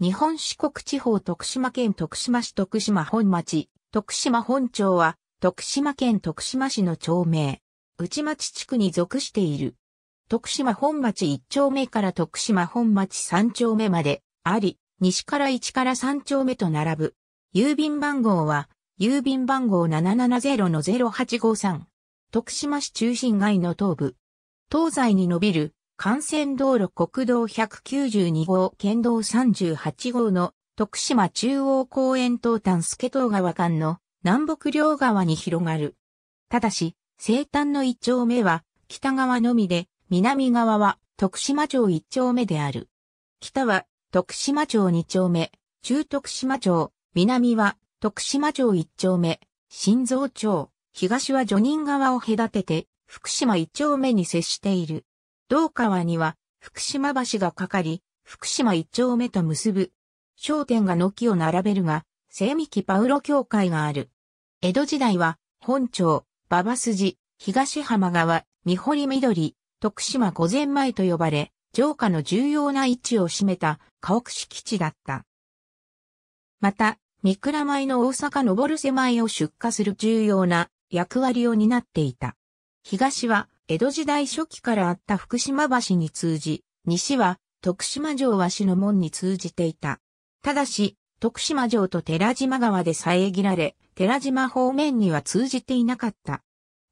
日本四国地方徳島県徳島市徳島本町、徳島本町は、徳島県徳島市の町名、内町地区に属している。徳島本町一丁目から徳島本町三丁目まで、あり、西から一から三丁目と並ぶ。郵便番号は、郵便番号770-0853。徳島市中心街の東部。東西に伸びる幹線道路国道192号県道38号の徳島中央公園東端助東川間の南北両側に広がる。ただし、西端の一丁目は北側のみで、南側は徳島町一丁目である。北は徳島町二丁目、中徳島町、南は徳島町一丁目、新蔵町、東は序人側川を隔てて福島一丁目に接している。道川には福島橋がかかり、福島一丁目と結ぶ。商店が軒を並べるが、精密機パウロ教会がある。江戸時代は、本町、馬場筋、東浜川、三堀緑、徳島御前前と呼ばれ、城下の重要な位置を占めた家屋敷地だった。また、三倉前の大阪昇る瀬いを出荷する重要な役割を担っていた。東は江戸時代初期からあった福島橋に通じ、西は徳島城和紙の門に通じていた。ただし、徳島城と寺島川で遮られ、寺島方面には通じていなかった。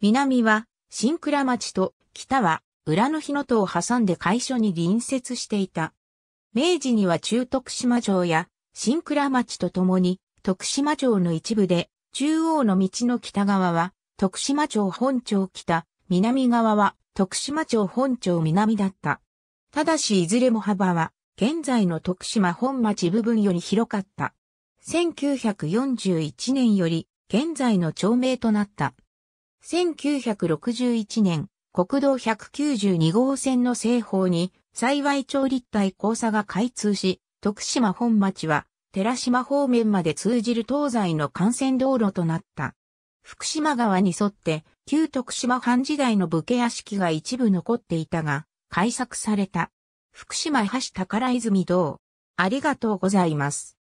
南は新倉町と北は裏の日の戸を挟んで会所に隣接していた。明治には中徳島城や新倉町とともに徳島城の一部で中央の道の北側は徳島城本町北南側は徳島町本町南だった。ただしいずれも幅は現在の徳島本町部分より広かった。1941年より現在の町名となった。1961年、国道192号線の西方に幸い町立体交差が開通し、徳島本町は寺島方面まで通じる東西の幹線道路となった。福島川に沿って旧徳島藩時代の武家屋敷が一部残っていたが、改作された。福島橋宝泉堂。ありがとうございます。